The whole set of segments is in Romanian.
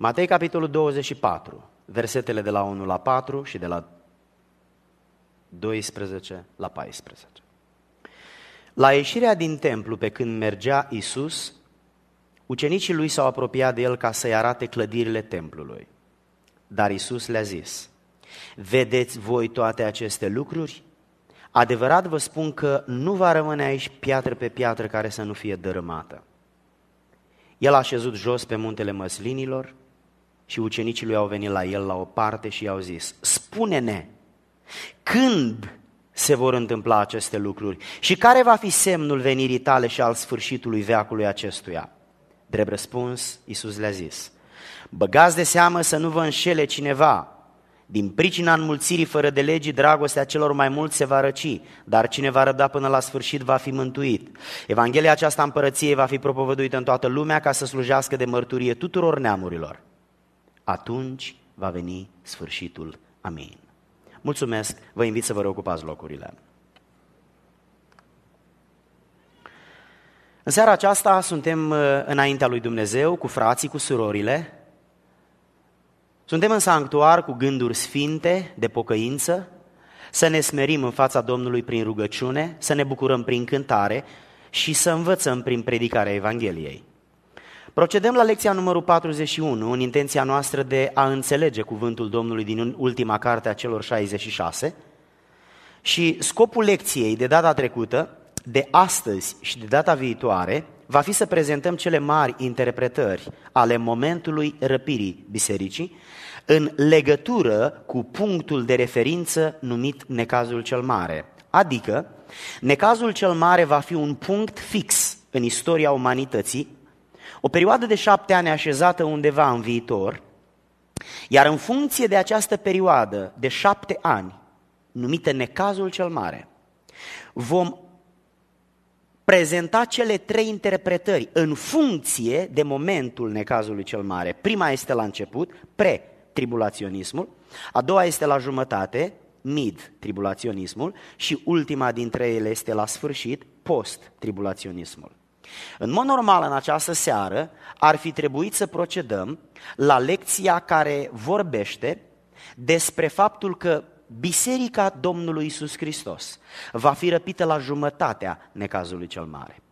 Matei, capitolul 24, versetele de la 1 la 4 și de la 12 la 14. La ieșirea din templu, pe când mergea Isus, ucenicii lui s-au apropiat de el ca să-i arate clădirile templului. Dar Isus le-a zis, Vedeți voi toate aceste lucruri? Adevărat vă spun că nu va rămâne aici piatră pe piatră care să nu fie dărâmată. El a șezut jos pe muntele măslinilor, și ucenicii lui au venit la el la o parte și i-au zis, spune-ne, când se vor întâmpla aceste lucruri și care va fi semnul venirii tale și al sfârșitului veacului acestuia? Drept răspuns, Iisus le-a zis, băgați de seamă să nu vă înșele cineva, din pricina înmulțirii fără de legii, dragostea celor mai mulți se va răci, dar cine va răbda până la sfârșit va fi mântuit. Evanghelia aceasta împărăției va fi propovăduită în toată lumea ca să slujească de mărturie tuturor neamurilor atunci va veni sfârșitul. Amin. Mulțumesc, vă invit să vă reocupați locurile. În seara aceasta suntem uh, înaintea lui Dumnezeu, cu frații, cu surorile. Suntem în sanctuar cu gânduri sfinte, de pocăință, să ne smerim în fața Domnului prin rugăciune, să ne bucurăm prin cântare și să învățăm prin predicarea Evangheliei. Procedăm la lecția numărul 41 în intenția noastră de a înțelege cuvântul Domnului din ultima carte a celor 66 și scopul lecției de data trecută, de astăzi și de data viitoare va fi să prezentăm cele mari interpretări ale momentului răpirii bisericii în legătură cu punctul de referință numit necazul cel mare. Adică, necazul cel mare va fi un punct fix în istoria umanității o perioadă de șapte ani așezată undeva în viitor, iar în funcție de această perioadă de șapte ani, numită necazul cel mare, vom prezenta cele trei interpretări în funcție de momentul necazului cel mare. Prima este la început, pre-tribulaționismul, a doua este la jumătate, mid-tribulaționismul și ultima dintre ele este la sfârșit, post-tribulaționismul. În mod normal, în această seară, ar fi trebuit să procedăm la lecția care vorbește despre faptul că Biserica Domnului Isus Hristos va fi răpită la jumătatea necazului cel mare.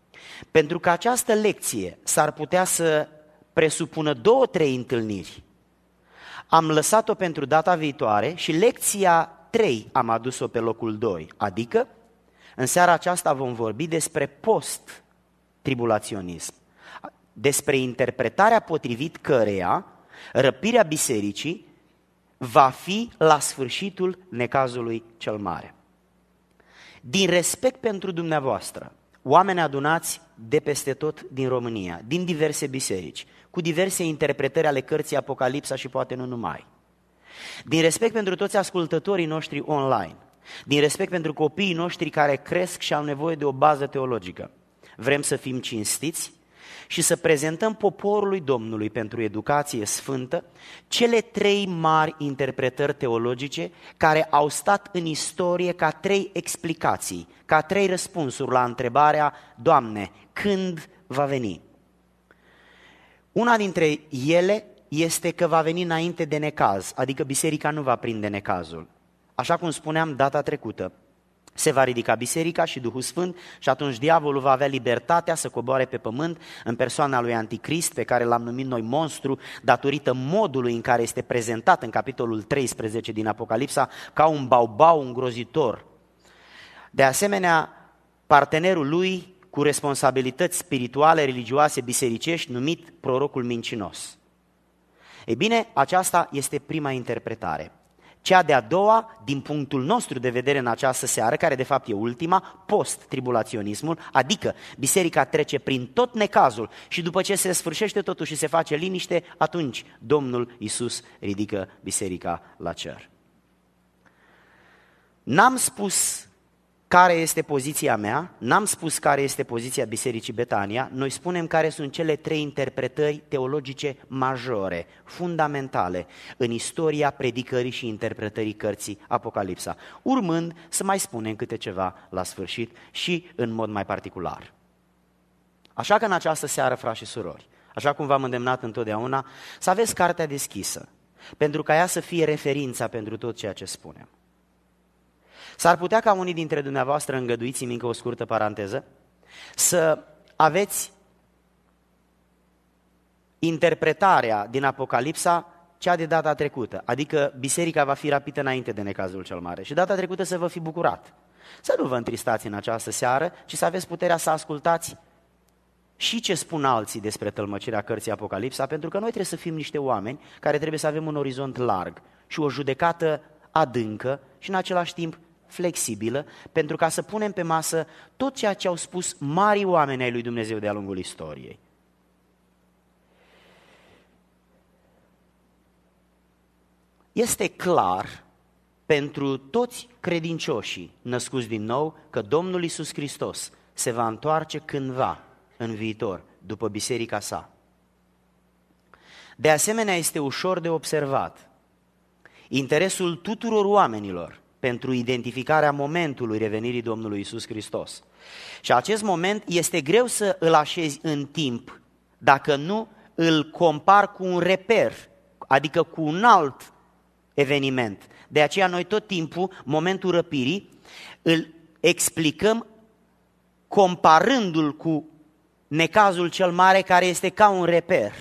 Pentru că această lecție s-ar putea să presupună două, trei întâlniri. Am lăsat-o pentru data viitoare și lecția 3 am adus-o pe locul 2, adică în seara aceasta vom vorbi despre post tribulaționism, despre interpretarea potrivit căreia răpirea bisericii va fi la sfârșitul necazului cel mare. Din respect pentru dumneavoastră, oameni adunați de peste tot din România, din diverse biserici, cu diverse interpretări ale cărții Apocalipsa și poate nu numai. Din respect pentru toți ascultătorii noștri online, din respect pentru copiii noștri care cresc și au nevoie de o bază teologică, Vrem să fim cinstiți și să prezentăm poporului Domnului pentru educație sfântă cele trei mari interpretări teologice care au stat în istorie ca trei explicații, ca trei răspunsuri la întrebarea, Doamne, când va veni? Una dintre ele este că va veni înainte de necaz, adică biserica nu va prinde necazul. Așa cum spuneam data trecută, se va ridica biserica și Duhul Sfânt și atunci diavolul va avea libertatea să coboare pe pământ în persoana lui Anticrist, pe care l-am numit noi monstru, datorită modului în care este prezentat în capitolul 13 din Apocalipsa, ca un baubau îngrozitor. De asemenea, partenerul lui cu responsabilități spirituale, religioase, bisericești, numit prorocul mincinos. Ei bine, aceasta este prima interpretare. Cea de-a doua, din punctul nostru de vedere în această seară, care de fapt e ultima, post-tribulaționismul, adică biserica trece prin tot necazul și după ce se sfârșește totul și se face liniște, atunci Domnul Isus ridică biserica la cer. N-am spus care este poziția mea, n-am spus care este poziția Bisericii Betania, noi spunem care sunt cele trei interpretări teologice majore, fundamentale, în istoria predicării și interpretării cărții Apocalipsa, urmând să mai spunem câte ceva la sfârșit și în mod mai particular. Așa că în această seară, frați și surori, așa cum v-am îndemnat întotdeauna, să aveți cartea deschisă, pentru ca ea să fie referința pentru tot ceea ce spunem. S-ar putea ca unii dintre dumneavoastră, îngăduiți-mi încă o scurtă paranteză, să aveți interpretarea din Apocalipsa cea de data trecută, adică biserica va fi rapită înainte de necazul cel mare și data trecută să vă fi bucurat. Să nu vă întristați în această seară, ci să aveți puterea să ascultați și ce spun alții despre tălmăcirea cărții Apocalipsa, pentru că noi trebuie să fim niște oameni care trebuie să avem un orizont larg și o judecată adâncă și în același timp flexibilă pentru ca să punem pe masă tot ceea ce au spus mari oameni ai lui Dumnezeu de-a lungul istoriei. Este clar pentru toți credincioșii născuți din nou că Domnul Isus Hristos se va întoarce cândva în viitor, după biserica sa. De asemenea, este ușor de observat interesul tuturor oamenilor pentru identificarea momentului revenirii Domnului Isus Hristos. Și acest moment este greu să îl așezi în timp, dacă nu îl compar cu un reper, adică cu un alt eveniment. De aceea noi tot timpul, momentul răpirii, îl explicăm comparându-l cu necazul cel mare care este ca un reper.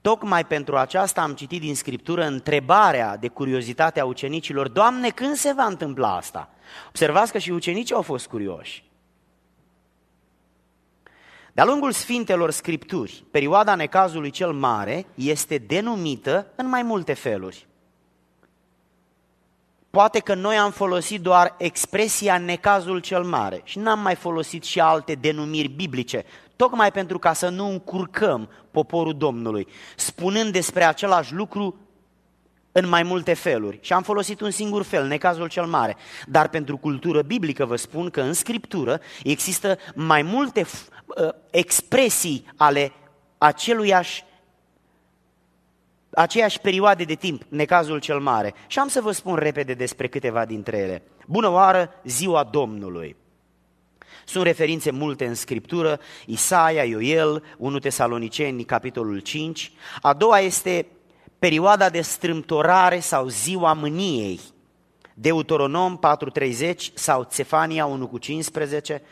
Tocmai pentru aceasta am citit din Scriptură întrebarea de curiozitate a ucenicilor, Doamne, când se va întâmpla asta? Observați că și ucenicii au fost curioși. De-a lungul Sfintelor Scripturi, perioada necazului cel mare este denumită în mai multe feluri. Poate că noi am folosit doar expresia necazul cel mare și n-am mai folosit și alte denumiri biblice, tocmai pentru ca să nu încurcăm poporul Domnului, spunând despre același lucru în mai multe feluri. Și am folosit un singur fel, necazul cel mare. Dar pentru cultură biblică vă spun că în Scriptură există mai multe uh, expresii ale aceluiași aceeași perioadă de timp, necazul cel mare. Și am să vă spun repede despre câteva dintre ele. Bună oară, ziua Domnului! Sunt referințe multe în Scriptură, Isaia, Ioel, 1 Tesaloniceni, capitolul 5. A doua este perioada de strâmtorare sau ziua mâniei, Deuteronom 4.30 sau Cefania 1 cu 15,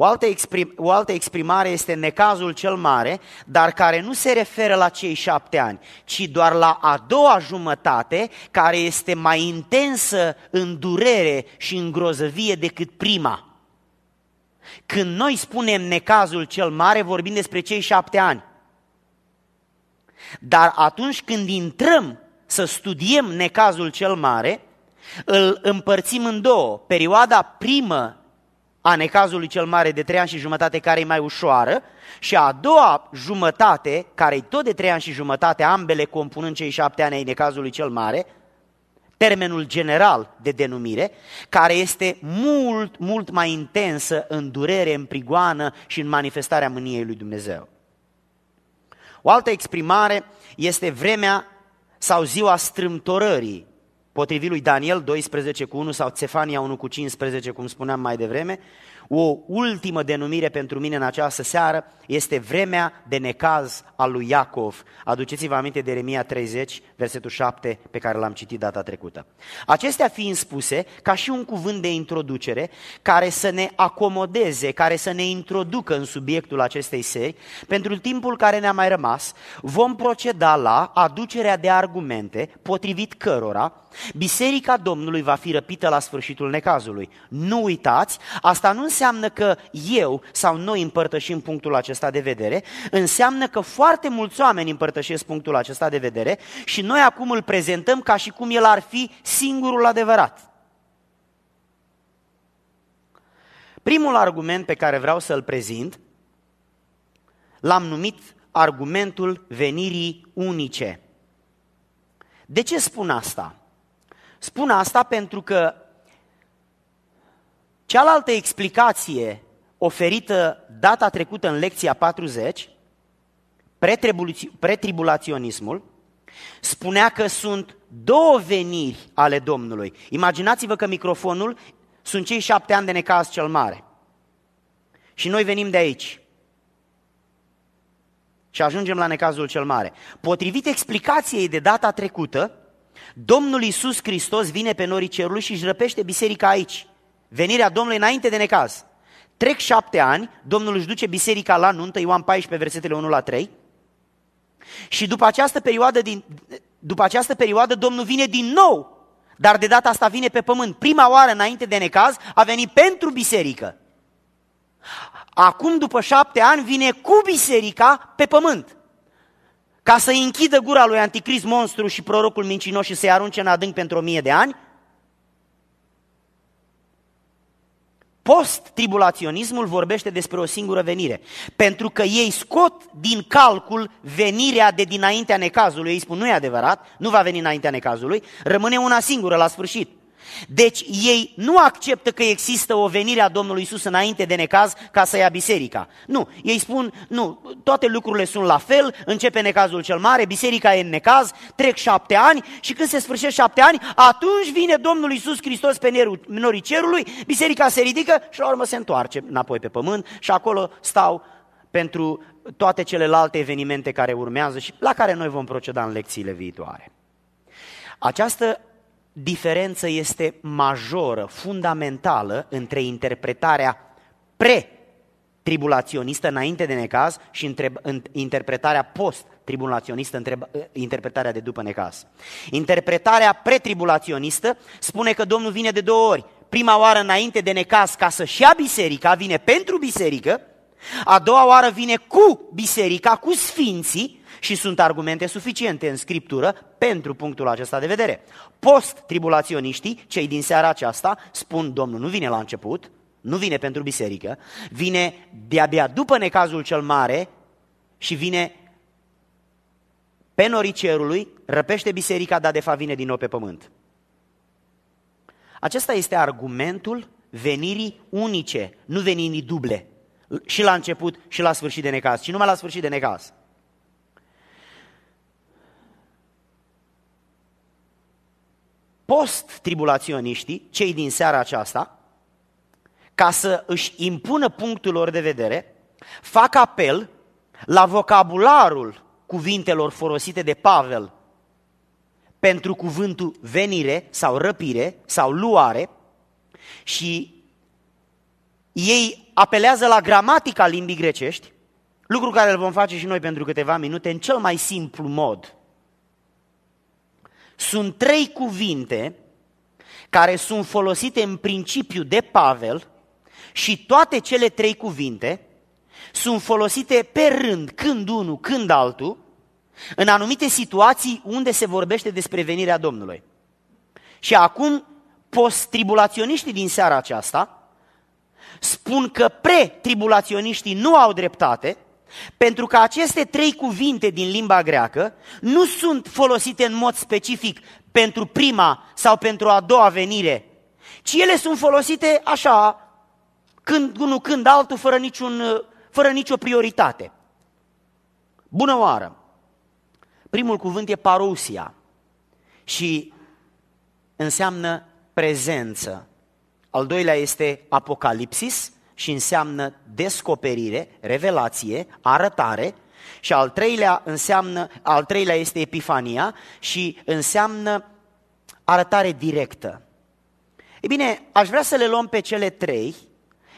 o altă, exprim, o altă exprimare este necazul cel mare, dar care nu se referă la cei șapte ani, ci doar la a doua jumătate, care este mai intensă în durere și în grozăvie decât prima. Când noi spunem necazul cel mare, vorbim despre cei șapte ani. Dar atunci când intrăm să studiem necazul cel mare, îl împărțim în două, perioada primă a necazului cel mare de trei ani și jumătate care e mai ușoară și a doua jumătate, care e tot de trei ani și jumătate, ambele compunând cei șapte ani ai necazului cel mare, termenul general de denumire, care este mult, mult mai intensă în durere, în prigoană și în manifestarea mâniei lui Dumnezeu. O altă exprimare este vremea sau ziua strâmtorării, potrivit lui Daniel 12 cu 1 sau Cefania 1 cu 15, cum spuneam mai devreme, o ultimă denumire pentru mine în această seară este vremea de necaz al lui Iacov. Aduceți-vă aminte de Eremia 30, versetul 7, pe care l-am citit data trecută. Acestea fiind spuse, ca și un cuvânt de introducere, care să ne acomodeze, care să ne introducă în subiectul acestei seri, pentru timpul care ne-a mai rămas, vom proceda la aducerea de argumente potrivit cărora Biserica Domnului va fi răpită la sfârșitul necazului. Nu uitați, asta nu înseamnă că eu sau noi împărtășim punctul acesta de vedere, înseamnă că foarte mulți oameni împărtășesc punctul acesta de vedere și noi acum îl prezentăm ca și cum el ar fi singurul adevărat. Primul argument pe care vreau să-l prezint l-am numit argumentul venirii unice. De ce spun asta? Spun asta pentru că cealaltă explicație oferită data trecută în lecția 40, pretribulaționismul, spunea că sunt două veniri ale Domnului. Imaginați-vă că microfonul sunt cei șapte ani de necaz cel mare. Și noi venim de aici. Și ajungem la necazul cel mare. Potrivit explicației de data trecută, Domnul Iisus Hristos vine pe norii cerului și își răpește biserica aici. Venirea Domnului înainte de necaz. Trec șapte ani, Domnul își duce biserica la nuntă, Ioan 14, versetele 1 la 3. Și după această perioadă, din, după această perioadă Domnul vine din nou dar de data asta vine pe pământ. Prima oară înainte de necaz a venit pentru biserică. Acum, după șapte ani, vine cu biserica pe pământ ca să închidă gura lui Anticrist, monstru și prorocul mincinos și să-i arunce în adânc pentru o mie de ani? Post-tribulaționismul vorbește despre o singură venire, pentru că ei scot din calcul venirea de dinaintea necazului, ei spun nu e adevărat, nu va veni înaintea necazului, rămâne una singură la sfârșit. Deci ei nu acceptă că există o venire a Domnului Isus înainte de necaz ca să ia biserica. Nu, ei spun, nu, toate lucrurile sunt la fel, începe necazul cel mare, biserica e în necaz, trec șapte ani și când se sfârșesc șapte ani, atunci vine Domnul Isus Hristos pe norii cerului, biserica se ridică și la urmă se întoarce înapoi pe pământ și acolo stau pentru toate celelalte evenimente care urmează și la care noi vom proceda în lecțiile viitoare. Această diferență este majoră, fundamentală între interpretarea pre-tribulaționistă înainte de necaz și între, în, interpretarea post tribulaționistă, ă, interpretarea de după necaz. Interpretarea pre pre-tribulaționistă spune că Domnul vine de două ori. Prima oară înainte de necaz ca să-și ia biserica, vine pentru biserică, a doua oară vine cu biserica, cu sfinții, și sunt argumente suficiente în Scriptură pentru punctul acesta de vedere. Post-tribulaționiștii, cei din seara aceasta, spun Domnul nu vine la început, nu vine pentru biserică, vine de-abia după necazul cel mare și vine pe norii cerului, răpește biserica, dar de fapt vine din nou pe pământ. Acesta este argumentul venirii unice, nu venirii duble. Și la început și la sfârșit de necaz, și numai la sfârșit de necaz. post-tribulaționiștii, cei din seara aceasta, ca să își impună punctul lor de vedere, fac apel la vocabularul cuvintelor folosite de Pavel pentru cuvântul venire sau răpire sau luare și ei apelează la gramatica limbii grecești, lucru care îl vom face și noi pentru câteva minute în cel mai simplu mod – sunt trei cuvinte care sunt folosite în principiu de Pavel și toate cele trei cuvinte sunt folosite pe rând, când unul, când altul, în anumite situații unde se vorbește despre venirea Domnului. Și acum, post-tribulaționiștii din seara aceasta spun că pre-tribulaționiștii nu au dreptate – pentru că aceste trei cuvinte din limba greacă nu sunt folosite în mod specific pentru prima sau pentru a doua venire, ci ele sunt folosite așa, când unul când altul, fără, niciun, fără nicio prioritate. Bună oară! Primul cuvânt e parousia și înseamnă prezență. Al doilea este apocalipsis și înseamnă descoperire, revelație, arătare, și al treilea, înseamnă, al treilea este epifania și înseamnă arătare directă. E bine, aș vrea să le luăm pe cele trei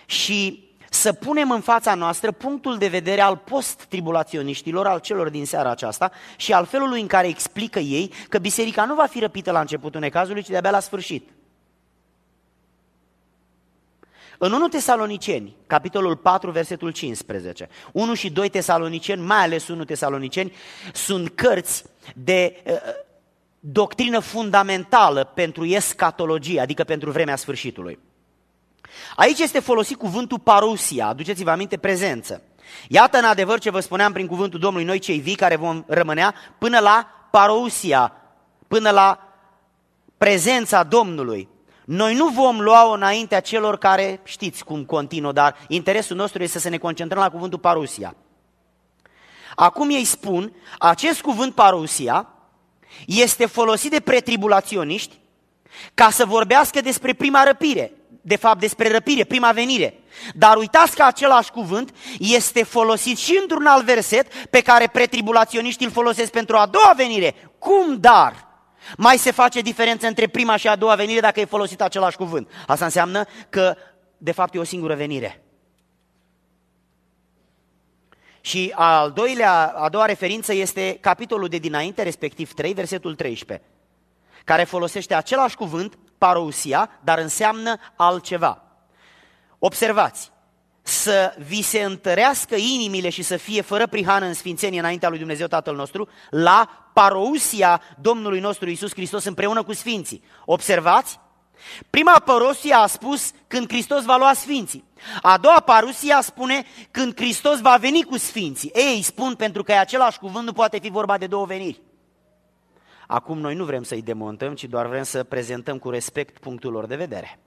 și să punem în fața noastră punctul de vedere al post-tribulaționiștilor, al celor din seara aceasta și al felului în care explică ei că biserica nu va fi răpită la începutul necazului, ci de-abia la sfârșit. În 1 Tesaloniceni, capitolul 4, versetul 15, 1 și 2 Tesaloniceni, mai ales 1 Tesaloniceni, sunt cărți de eh, doctrină fundamentală pentru escatologie, adică pentru vremea sfârșitului. Aici este folosit cuvântul parousia, aduceți-vă aminte prezență. Iată în adevăr ce vă spuneam prin cuvântul Domnului, noi cei vii care vom rămânea până la parousia, până la prezența Domnului. Noi nu vom lua-o înaintea celor care știți cum continuă, dar interesul nostru este să ne concentrăm la cuvântul parusia. Acum ei spun, acest cuvânt parusia este folosit de pretribulaționiști ca să vorbească despre prima răpire, de fapt despre răpire, prima venire. Dar uitați că același cuvânt este folosit și într-un alt verset pe care pretribulaționiștii îl folosesc pentru a doua venire. Cum dar? Mai se face diferență între prima și a doua venire dacă e folosit același cuvânt. Asta înseamnă că, de fapt, e o singură venire. Și al doilea, a doua referință este capitolul de dinainte, respectiv 3, versetul 13, care folosește același cuvânt, parousia, dar înseamnă altceva. Observați, să vi se întărească inimile și să fie fără prihană în sfințenie înaintea lui Dumnezeu Tatăl nostru, la parousia Domnului nostru Isus Hristos împreună cu sfinții. Observați? Prima parousia a spus când Hristos va lua sfinții. A doua parousia spune când Hristos va veni cu sfinții. Ei spun pentru că e același cuvânt, nu poate fi vorba de două veniri. Acum noi nu vrem să-i demontăm, ci doar vrem să prezentăm cu respect punctul lor de vedere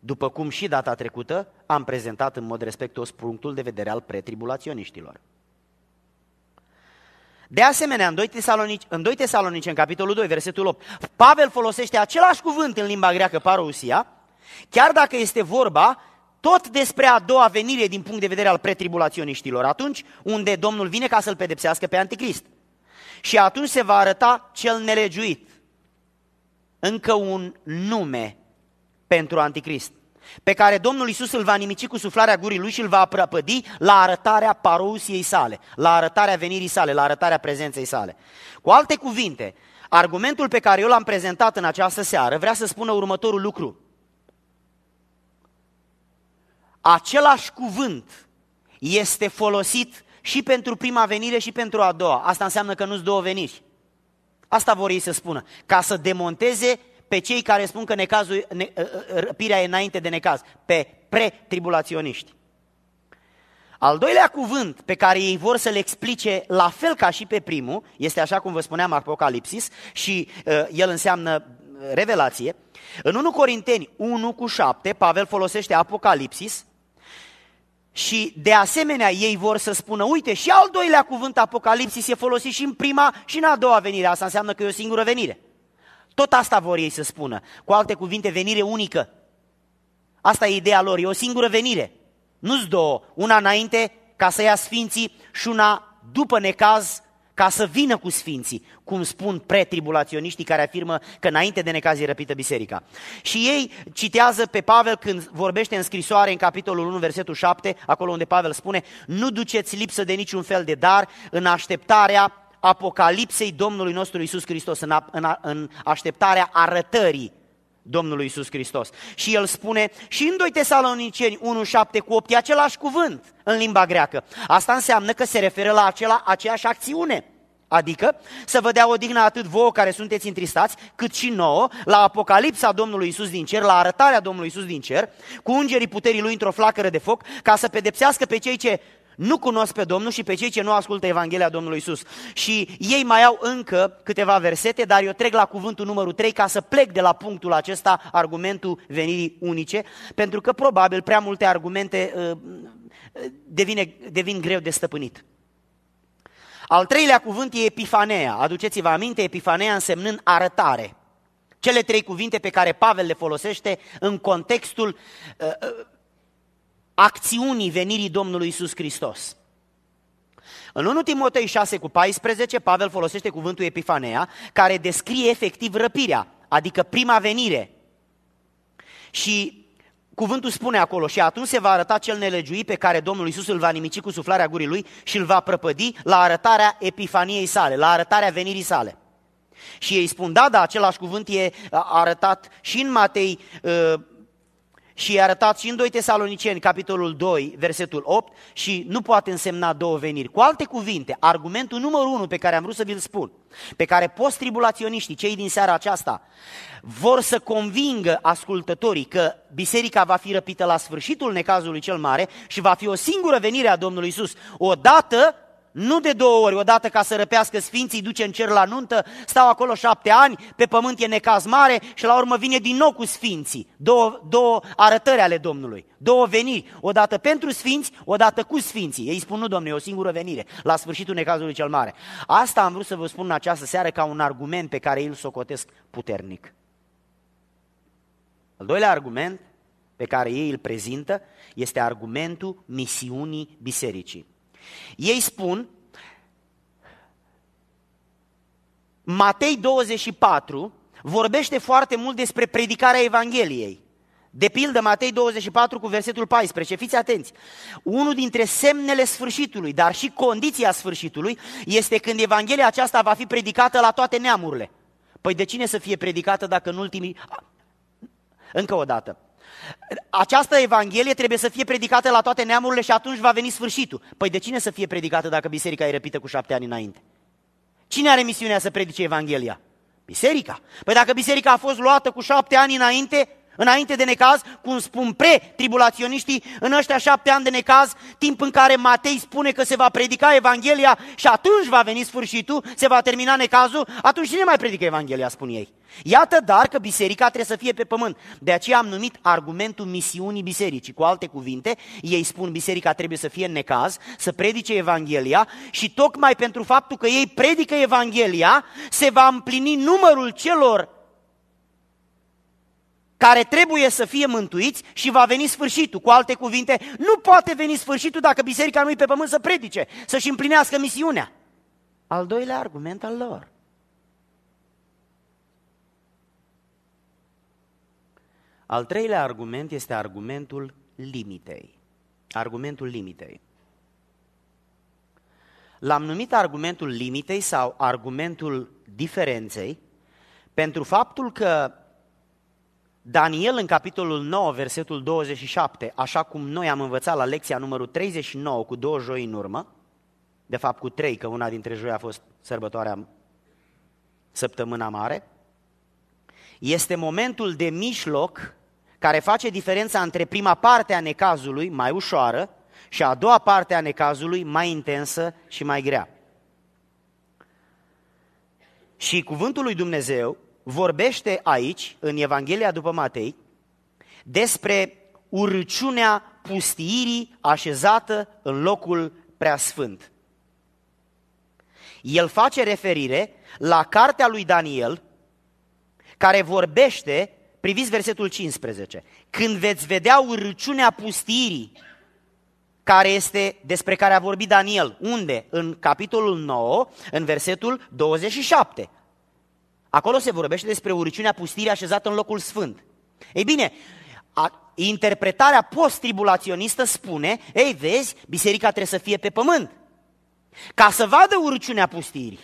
după cum și data trecută am prezentat în mod respectuos punctul de vedere al pretribulaționiștilor. De asemenea, în 2, Tesalonici, în 2 Tesalonici, în capitolul 2, versetul 8, Pavel folosește același cuvânt în limba greacă parousia, chiar dacă este vorba tot despre a doua venire din punct de vedere al pretribulaționiștilor, atunci unde Domnul vine ca să-l pedepsească pe anticrist. Și atunci se va arăta cel nelegiuit. Încă un nume pentru anticrist, pe care Domnul Isus îl va nimici cu suflarea gurii lui și îl va prăpădi la arătarea parousiei sale, la arătarea venirii sale, la arătarea prezenței sale. Cu alte cuvinte, argumentul pe care eu l-am prezentat în această seară vrea să spună următorul lucru. Același cuvânt este folosit și pentru prima venire și pentru a doua. Asta înseamnă că nu-s două veniri. Asta vor ei să spună, ca să demonteze pe cei care spun că necazul, ne, ă, ă, ă, răpirea e înainte de necaz, pe pretribulaționiști. Al doilea cuvânt pe care ei vor să-l explice la fel ca și pe primul, este așa cum vă spuneam Apocalipsis și uh, el înseamnă revelație. În 1 Corinteni 1 cu 7, Pavel folosește Apocalipsis și de asemenea ei vor să spună, uite, și al doilea cuvânt Apocalipsis e folosit și în prima și în a doua venire, asta înseamnă că e o singură venire. Tot asta vor ei să spună. Cu alte cuvinte, venire unică. Asta e ideea lor, e o singură venire. Nu-s două, una înainte ca să ia sfinții și una după necaz ca să vină cu sfinții, cum spun pretribulaționiștii care afirmă că înainte de necaz e răpită biserica. Și ei citează pe Pavel când vorbește în scrisoare în capitolul 1, versetul 7, acolo unde Pavel spune, nu duceți lipsă de niciun fel de dar în așteptarea Apocalipsei Domnului nostru Isus Hristos, în, a, în, a, în așteptarea arătării Domnului Isus Hristos. Și el spune și în 2 Tesaloniceni 1, 7 cu 8 e același cuvânt în limba greacă. Asta înseamnă că se referă la acela, aceeași acțiune. Adică să vă dea odihnă atât vouă care sunteți întristați, cât și nouă, la apocalipsa Domnului Isus din cer, la arătarea Domnului Isus din cer, cu ungerii puterii lui într-o flacără de foc, ca să pedepsească pe cei ce nu cunosc pe Domnul și pe cei ce nu ascultă Evanghelia Domnului Isus. Și ei mai au încă câteva versete, dar eu trec la cuvântul numărul 3 ca să plec de la punctul acesta, argumentul venirii unice, pentru că probabil prea multe argumente uh, devine, devin greu de stăpânit. Al treilea cuvânt e epifanea. Aduceți-vă aminte, epifanea însemnând arătare. Cele trei cuvinte pe care Pavel le folosește în contextul uh, uh acțiunii venirii Domnului Isus Hristos. În 1 Timotei 6 cu 14, Pavel folosește cuvântul Epifanea, care descrie efectiv răpirea, adică prima venire. Și cuvântul spune acolo, și atunci se va arăta cel nelegiuit pe care Domnul Isus îl va nimici cu suflarea gurii lui și îl va prăpădi la arătarea epifaniei sale, la arătarea venirii sale. Și ei spun, da, da, același cuvânt e arătat și în Matei ă, și i-a arătat și în 2 Tesaloniceni, capitolul 2, versetul 8, și nu poate însemna două veniri. Cu alte cuvinte, argumentul numărul 1 pe care am vrut să vi-l spun, pe care post-tribulaționiștii, cei din seara aceasta, vor să convingă ascultătorii că biserica va fi răpită la sfârșitul necazului cel mare și va fi o singură venire a Domnului Isus, odată nu de două ori, odată ca să răpească sfinții, duce în cer la nuntă, stau acolo șapte ani, pe pământ e necaz mare și la urmă vine din nou cu sfinții. Două, două arătări ale Domnului, două veniri, odată pentru sfinți, odată cu sfinții. Ei spun, nu Domnule, o singură venire, la sfârșitul necazului cel mare. Asta am vrut să vă spun în această seară ca un argument pe care îl socotesc puternic. Al doilea argument pe care ei îl prezintă este argumentul misiunii bisericii. Ei spun, Matei 24 vorbește foarte mult despre predicarea Evangheliei. De pildă, Matei 24 cu versetul 14, fiți atenți. Unul dintre semnele sfârșitului, dar și condiția sfârșitului, este când Evanghelia aceasta va fi predicată la toate neamurile. Păi de cine să fie predicată dacă în ultimii... Încă o dată. Această Evanghelie trebuie să fie predicată la toate neamurile și atunci va veni sfârșitul. Păi de cine să fie predicată dacă biserica e răpită cu șapte ani înainte? Cine are misiunea să predice Evanghelia? Biserica. Păi dacă biserica a fost luată cu șapte ani înainte, înainte de necaz, cum spun pre-tribulaționiștii, în ăștia șapte ani de necaz, timp în care Matei spune că se va predica Evanghelia și atunci va veni sfârșitul, se va termina necazul, atunci cine mai predică Evanghelia, spun ei? Iată dar că biserica trebuie să fie pe pământ. De aceea am numit argumentul misiunii bisericii. Cu alte cuvinte, ei spun biserica trebuie să fie în necaz, să predice Evanghelia și tocmai pentru faptul că ei predică Evanghelia, se va împlini numărul celor care trebuie să fie mântuiți și va veni sfârșitul. Cu alte cuvinte, nu poate veni sfârșitul dacă biserica nu e pe pământ să predice, să-și împlinească misiunea. Al doilea argument al lor. Al treilea argument este argumentul limitei. Argumentul limitei. L-am numit argumentul limitei sau argumentul diferenței pentru faptul că Daniel în capitolul 9, versetul 27, așa cum noi am învățat la lecția numărul 39 cu două joi în urmă, de fapt cu trei, că una dintre joi a fost sărbătoarea săptămâna mare, este momentul de mijloc care face diferența între prima parte a necazului, mai ușoară, și a doua parte a necazului, mai intensă și mai grea. Și cuvântul lui Dumnezeu vorbește aici, în Evanghelia după Matei, despre urciunea pustiirii așezată în locul preasfânt. El face referire la cartea lui Daniel, care vorbește Priviți versetul 15. Când veți vedea urăciunea pustirii, care este despre care a vorbit Daniel, unde? În capitolul 9, în versetul 27. Acolo se vorbește despre urăciunea pustirii așezată în locul sfânt. Ei bine, a, interpretarea post-tribulaționistă spune, ei vezi, biserica trebuie să fie pe pământ. Ca să vadă urciunea pustirii,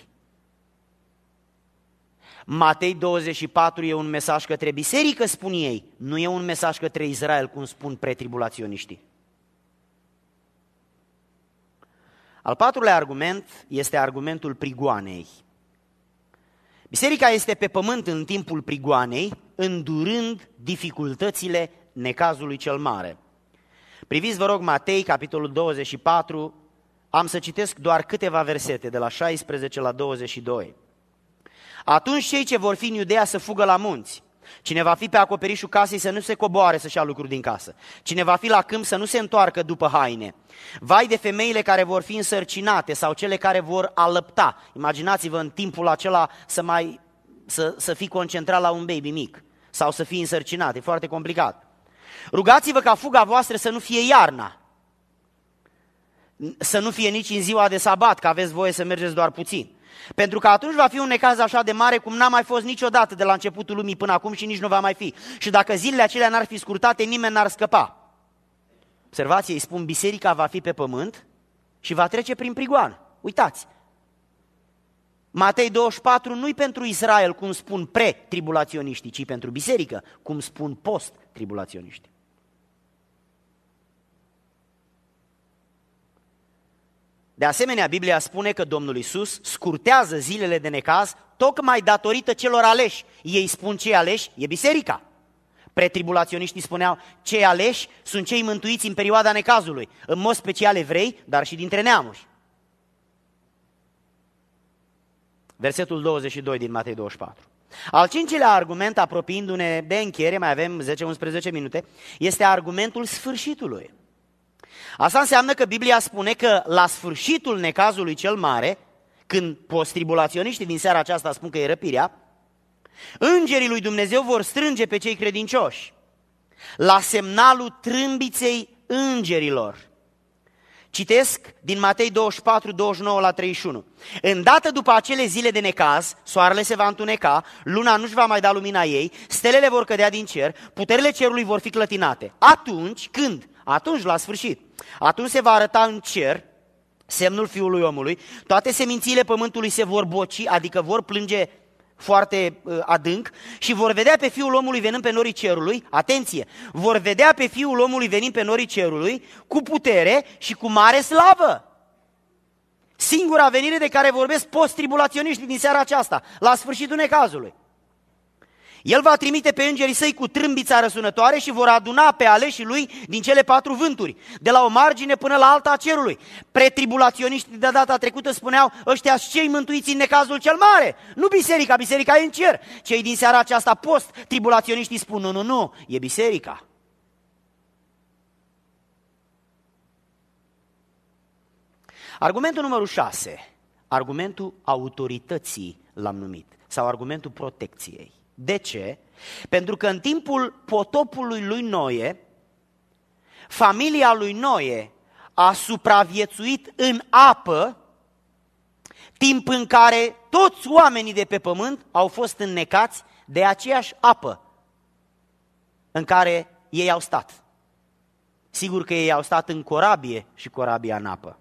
Matei 24 e un mesaj către biserică, spun ei, nu e un mesaj către Israel, cum spun pretribulaționiștii. Al patrulea argument este argumentul prigoanei. Biserica este pe pământ în timpul prigoanei, îndurând dificultățile necazului cel mare. Priviți, vă rog, Matei, capitolul 24, am să citesc doar câteva versete, de la 16 la 22. Atunci cei ce vor fi în Iudea să fugă la munți. Cine va fi pe acoperișul casei să nu se coboare să-și ia lucruri din casă. Cine va fi la câmp să nu se întoarcă după haine. Vai de femeile care vor fi însărcinate sau cele care vor alăpta. Imaginați-vă în timpul acela să, mai, să, să fii concentrat la un baby mic sau să fii însărcinat. E foarte complicat. Rugați-vă ca fuga voastră să nu fie iarna, să nu fie nici în ziua de sabat, că aveți voie să mergeți doar puțin. Pentru că atunci va fi un necaz așa de mare cum n-a mai fost niciodată de la începutul lumii până acum și nici nu va mai fi. Și dacă zilele acelea n-ar fi scurtate, nimeni n-ar scăpa. Observați, ei spun, biserica va fi pe pământ și va trece prin prigoană. Uitați! Matei 24 nu-i pentru Israel, cum spun pre-tribulaționiștii, ci pentru biserică, cum spun post-tribulaționiștii. De asemenea, Biblia spune că Domnul Isus scurtează zilele de necaz tocmai datorită celor aleși. Ei spun cei aleși e biserica. Pretribulaționiștii spuneau, cei aleși sunt cei mântuiți în perioada necazului, în mod special evrei, dar și dintre neamuri. Versetul 22 din Matei 24. Al cincilea argument, apropiindu-ne de încheiere, mai avem 10-11 minute, este argumentul sfârșitului. Asta înseamnă că Biblia spune că la sfârșitul necazului cel mare, când post-tribulaționiștii din seara aceasta spun că e răpirea, îngerii lui Dumnezeu vor strânge pe cei credincioși la semnalul trâmbiței îngerilor. Citesc din Matei 24, 29 la 31. Îndată după acele zile de necaz, soarele se va întuneca, luna nu-și va mai da lumina ei, stelele vor cădea din cer, puterile cerului vor fi clătinate. Atunci când atunci, la sfârșit, atunci se va arăta în cer semnul fiului omului, toate semințiile pământului se vor boci, adică vor plânge foarte uh, adânc și vor vedea pe fiul omului venind pe norii cerului, atenție, vor vedea pe fiul omului venind pe norii cerului cu putere și cu mare slavă. Singura venire de care vorbesc post tribulaționiști din seara aceasta, la sfârșitul necazului. El va trimite pe îngerii săi cu trâmbița răsunătoare și vor aduna pe aleșii lui din cele patru vânturi, de la o margine până la alta a cerului. Pretribulaționiștii de data trecută spuneau, ăștia cei mântuiți în necazul cel mare, nu biserica, biserica e în cer. Cei din seara aceasta post, tribulaționiștii spun, nu, nu, nu, e biserica. Argumentul numărul 6, argumentul autorității l-am numit, sau argumentul protecției. De ce? Pentru că în timpul potopului lui Noe, familia lui Noe a supraviețuit în apă, timp în care toți oamenii de pe pământ au fost înnecați de aceeași apă în care ei au stat. Sigur că ei au stat în corabie și corabia în apă.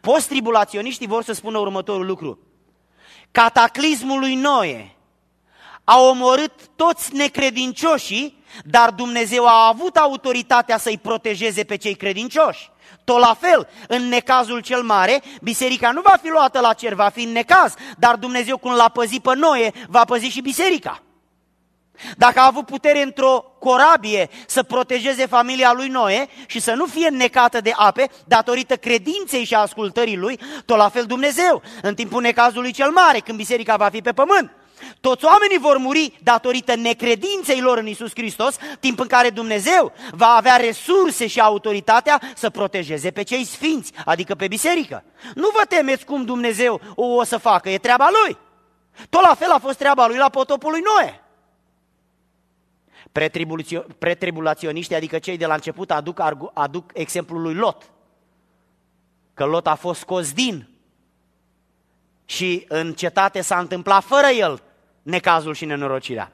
Post-tribulaționiștii vor să spună următorul lucru. Cataclismul lui Noe a omorât toți necredincioșii, dar Dumnezeu a avut autoritatea să-i protejeze pe cei credincioși. Tot la fel, în necazul cel mare, biserica nu va fi luată la cer, va fi în necaz, dar Dumnezeu cum l-a păzit pe Noe, va păzi și biserica. Dacă a avut putere într-o corabie să protejeze familia lui Noe și să nu fie necată de ape datorită credinței și ascultării lui, tot la fel Dumnezeu, în timpul necazului cel mare, când biserica va fi pe pământ. Toți oamenii vor muri datorită necredinței lor în Isus Hristos, timp în care Dumnezeu va avea resurse și autoritatea să protejeze pe cei sfinți, adică pe biserică. Nu vă temeți cum Dumnezeu o, o să facă, e treaba lui. Tot la fel a fost treaba lui la potopul lui Noe. Pretribulaționiștii, adică cei de la început, aduc, aduc exemplul lui Lot. Că Lot a fost scos din și în cetate s-a întâmplat fără el necazul și nenorocirea.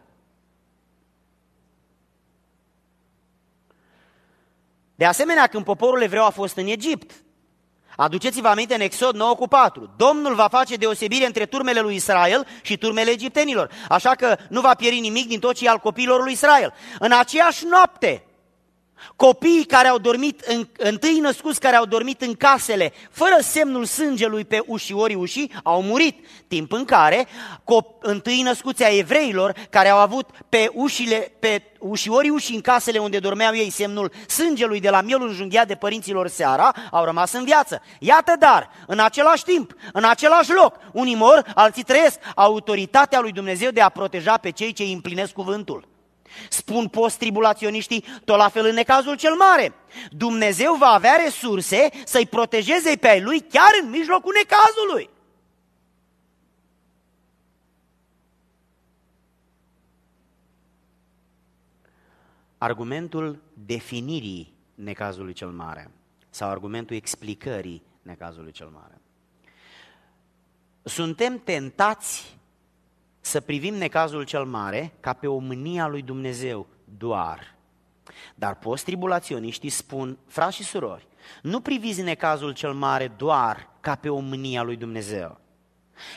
De asemenea, când poporul evreu a fost în Egipt, aduceți-vă aminte în Exod 9 cu 4, Domnul va face deosebire între turmele lui Israel și turmele egiptenilor, așa că nu va pieri nimic din tot ce al copiilor lui Israel. În aceeași noapte, Copiii care au dormit, în, întâi născuți care au dormit în casele, fără semnul sângelui pe ușiorii ușii, au murit. Timp în care cop, întâi născuți a evreilor, care au avut pe, ușile, pe ușiorii ușii în casele unde dormeau ei semnul sângelui de la mielul junghiat de părinților seara, au rămas în viață. Iată dar, în același timp, în același loc, unii mor, alții trăiesc, autoritatea lui Dumnezeu de a proteja pe cei ce îi împlinesc cuvântul. Spun post-tribulaționiștii, tot la fel în necazul cel mare. Dumnezeu va avea resurse să-i protejeze pe ai lui chiar în mijlocul necazului. Argumentul definirii necazului cel mare sau argumentul explicării necazului cel mare. Suntem tentați să privim necazul cel mare ca pe o mânia lui Dumnezeu doar. Dar post-tribulaționiștii spun, frați și surori, nu priviți necazul cel mare doar ca pe o mânie a lui Dumnezeu.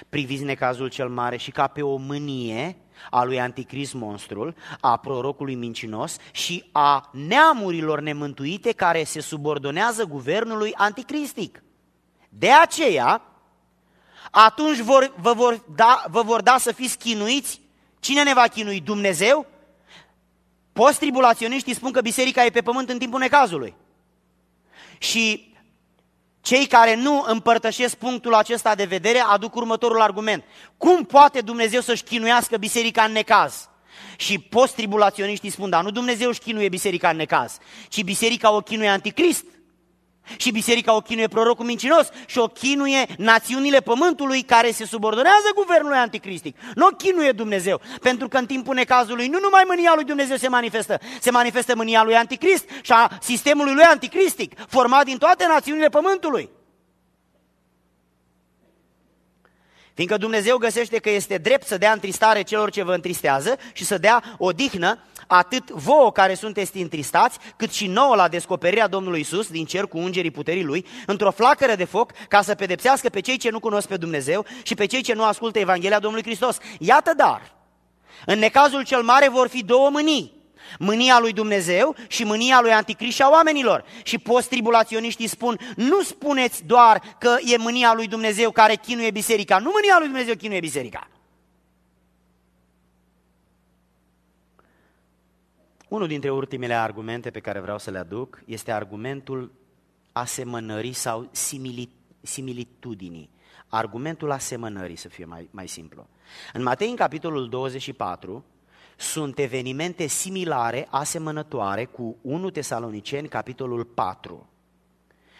Priviți necazul cel mare și ca pe o mânie a lui Anticrist monstrul, a prorocului mincinos și a neamurilor nemântuite care se subordonează guvernului anticristic. De aceea, atunci vor, vă, vor da, vă vor da să fiți chinuiți. Cine ne va chinui? Dumnezeu? Post-tribulaționiștii spun că biserica e pe pământ în timpul necazului. Și cei care nu împărtășesc punctul acesta de vedere aduc următorul argument. Cum poate Dumnezeu să-și chinuiască biserica în necaz? Și post-tribulaționiștii spun, da, nu Dumnezeu își chinuie biserica în necaz, ci biserica o chinuie anticrist și biserica o chinuie prorocul mincinos și o chinuie națiunile pământului care se subordonează guvernului anticristic. Nu o chinuie Dumnezeu, pentru că în timpul necazului nu numai mânia lui Dumnezeu se manifestă, se manifestă mânia lui anticrist și a sistemului lui anticristic, format din toate națiunile pământului. Fiindcă Dumnezeu găsește că este drept să dea întristare celor ce vă întristează și să dea odihnă atât voi care sunteți întristați, cât și nouă la descoperirea Domnului Isus din cer cu ungerii puterii Lui, într-o flacără de foc, ca să pedepsească pe cei ce nu cunosc pe Dumnezeu și pe cei ce nu ascultă Evanghelia Domnului Hristos. Iată dar, în necazul cel mare vor fi două mânii, mânia lui Dumnezeu și mânia lui Anticrist și a oamenilor. Și post-tribulaționiștii spun, nu spuneți doar că e mânia lui Dumnezeu care chinuie biserica, nu mânia lui Dumnezeu chinuie biserica. Unul dintre ultimele argumente pe care vreau să le aduc este argumentul asemănării sau similitudinii. Argumentul asemănării, să fie mai, mai simplu. În Matei, în capitolul 24, sunt evenimente similare, asemănătoare cu 1 Tesaloniceni, capitolul 4.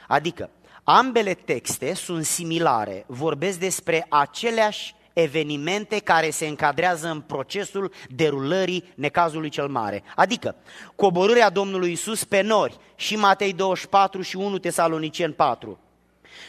Adică, ambele texte sunt similare, vorbesc despre aceleași evenimente care se încadrează în procesul derulării necazului cel mare. Adică coborârea Domnului Isus pe nori și Matei 24 și 1 Tesalonicen 4.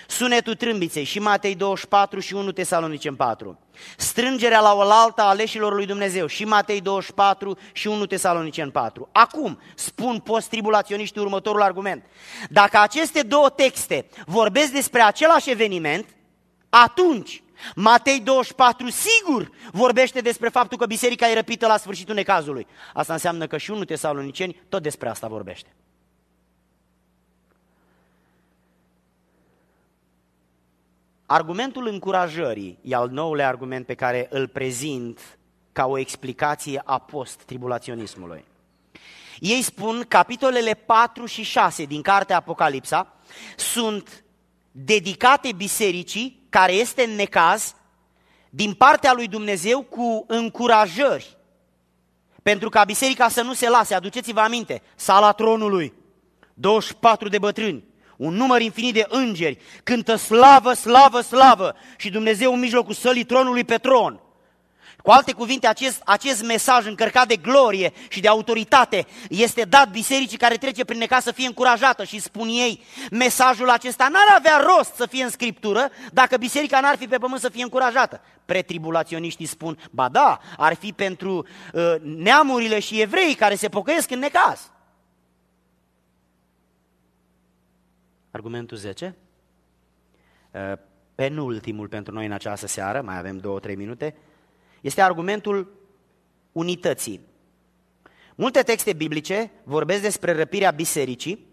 Sunetul trâmbiței și Matei 24 și 1 Tesalonicen 4. Strângerea la oaltă a aleșilor lui Dumnezeu și Matei 24 și 1 Tesalonicen 4. Acum spun post-tribulaționiștii următorul argument. Dacă aceste două texte vorbesc despre același eveniment, atunci Matei 24 sigur vorbește despre faptul că biserica e răpită la sfârșitul necazului. Asta înseamnă că și unul tesaloniceni tot despre asta vorbește. Argumentul încurajării e al noule argument pe care îl prezint ca o explicație a post-tribulaționismului. Ei spun capitolele 4 și 6 din cartea Apocalipsa sunt dedicate bisericii care este în necaz din partea lui Dumnezeu cu încurajări pentru ca biserica să nu se lase. Aduceți-vă aminte, sala tronului, 24 de bătrâni, un număr infinit de îngeri, cântă slavă, slavă, slavă și Dumnezeu în mijlocul sălii tronului pe tron. Cu alte cuvinte, acest, acest mesaj încărcat de glorie și de autoritate este dat bisericii care trece prin neca să fie încurajată și spun ei, mesajul acesta n-ar avea rost să fie în scriptură dacă biserica n-ar fi pe pământ să fie încurajată. Pretribulaționiștii spun, ba da, ar fi pentru uh, neamurile și evrei care se pocăiesc în necaz. Argumentul 10. Uh, penultimul pentru noi în această seară, mai avem două, trei minute, este argumentul unității. Multe texte biblice vorbesc despre răpirea bisericii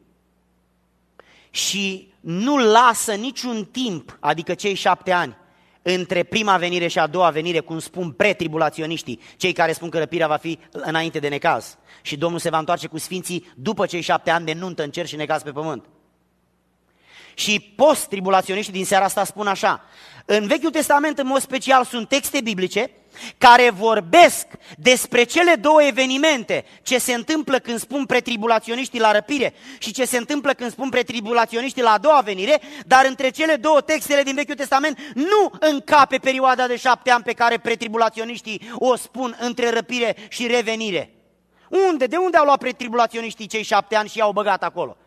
și nu lasă niciun timp, adică cei șapte ani, între prima venire și a doua venire, cum spun pretribulaționiștii, cei care spun că răpirea va fi înainte de necaz. Și Domnul se va întoarce cu sfinții după cei șapte ani de nuntă în cer și necaz pe pământ. Și post-tribulaționiștii din seara asta spun așa, în Vechiul Testament în mod special sunt texte biblice care vorbesc despre cele două evenimente, ce se întâmplă când spun pretribulaționiștii la răpire și ce se întâmplă când spun pretribulaționiștii la a doua venire, dar între cele două textele din Vechiul Testament nu încape perioada de șapte ani pe care pretribulaționiștii o spun între răpire și revenire. Unde? De unde au luat pretribulaționiștii cei șapte ani și i-au băgat acolo?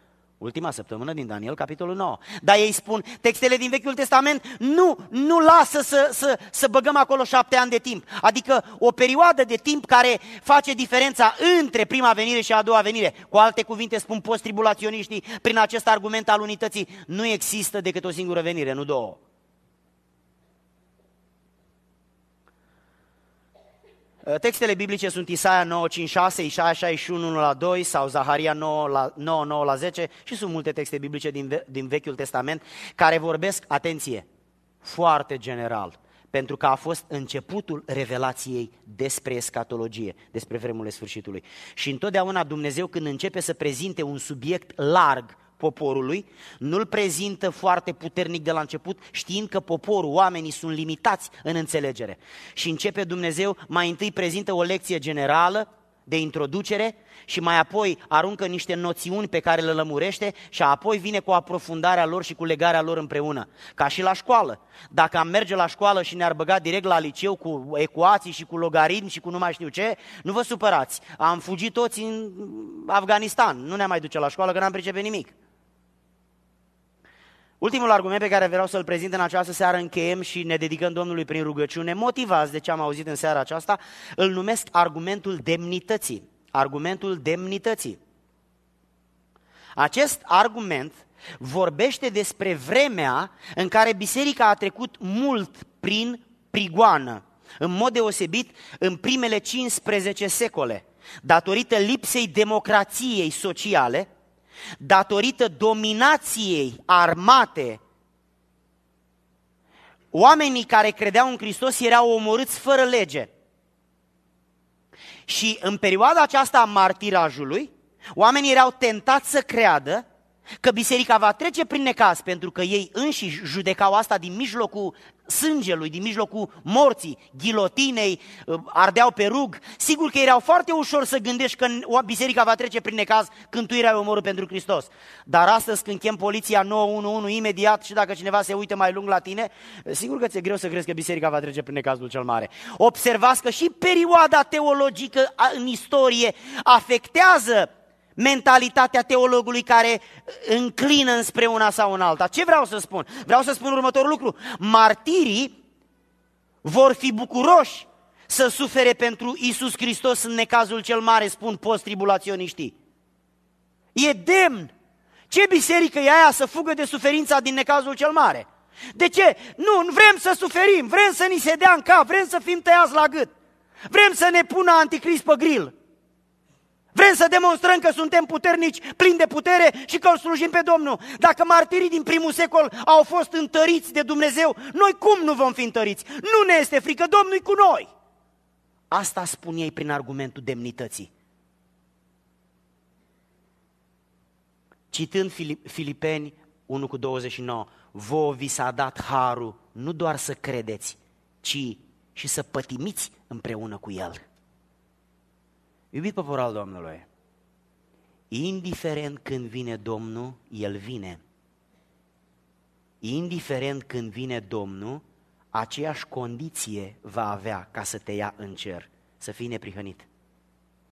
Ultima săptămână din Daniel, capitolul 9. Dar ei spun, textele din Vechiul Testament nu, nu lasă să, să, să băgăm acolo șapte ani de timp. Adică o perioadă de timp care face diferența între prima venire și a doua venire. Cu alte cuvinte spun post-tribulaționiștii, prin acest argument al unității, nu există decât o singură venire, nu două. Uh, textele biblice sunt Isaia 9, 5, 6, Isaia 61, 1 la 2 sau Zaharia 9, la, 9, 9 la 10 și sunt multe texte biblice din, din Vechiul Testament care vorbesc, atenție, foarte general, pentru că a fost începutul revelației despre escatologie, despre vremurile sfârșitului. Și întotdeauna Dumnezeu când începe să prezinte un subiect larg, poporului, nu-l prezintă foarte puternic de la început, știind că poporul, oamenii sunt limitați în înțelegere. Și începe Dumnezeu, mai întâi prezintă o lecție generală de introducere și mai apoi aruncă niște noțiuni pe care le lămurește și apoi vine cu aprofundarea lor și cu legarea lor împreună. Ca și la școală. Dacă am merge la școală și ne-ar băga direct la liceu cu ecuații și cu logaritmi și cu nu mai știu ce, nu vă supărați. Am fugit toți în Afganistan. Nu ne-am mai duce la școală că n-am pricepe nimic. Ultimul argument pe care vreau să-l prezint în această seară încheiem și ne dedicăm Domnului prin rugăciune, motivați de ce am auzit în seara aceasta, îl numesc argumentul demnității. Argumentul demnității. Acest argument vorbește despre vremea în care biserica a trecut mult prin prigoană, în mod deosebit în primele 15 secole, datorită lipsei democrației sociale, datorită dominației armate, oamenii care credeau în Hristos erau omorâți fără lege. Și în perioada aceasta a martirajului, oamenii erau tentați să creadă Că biserica va trece prin necaz pentru că ei înșiși judecau asta din mijlocul sângelui, din mijlocul morții, ghilotinei, ă, ardeau pe rug. Sigur că erau foarte ușor să gândești că biserica va trece prin necaz când tu erai omorât pentru Hristos. Dar astăzi când chem poliția 911 imediat și dacă cineva se uită mai lung la tine, ă, sigur că ți-e greu să crezi că biserica va trece prin necazul cel mare. Observați că și perioada teologică în istorie afectează mentalitatea teologului care înclină înspre una sau în alta. Ce vreau să spun? Vreau să spun următorul lucru. Martirii vor fi bucuroși să sufere pentru Isus Hristos în necazul cel mare, spun post-tribulaționiștii. E demn. Ce biserică e aia să fugă de suferința din necazul cel mare? De ce? Nu, vrem să suferim, vrem să ni se dea în cap, vrem să fim tăiați la gât. Vrem să ne pună anticrist pe gril. Vrem să demonstrăm că suntem puternici, plini de putere și că îl slujim pe Domnul. Dacă martirii din primul secol au fost întăriți de Dumnezeu, noi cum nu vom fi întăriți? Nu ne este frică, Domnul cu noi. Asta spun ei prin argumentul demnității. Citând Filipeni 1 cu 29, voi vi s-a dat harul nu doar să credeți, ci și să pătimiți împreună cu El. Iubit popor al Domnului, indiferent când vine Domnul, El vine. Indiferent când vine Domnul, aceeași condiție va avea ca să te ia în cer, să fii neprihănit.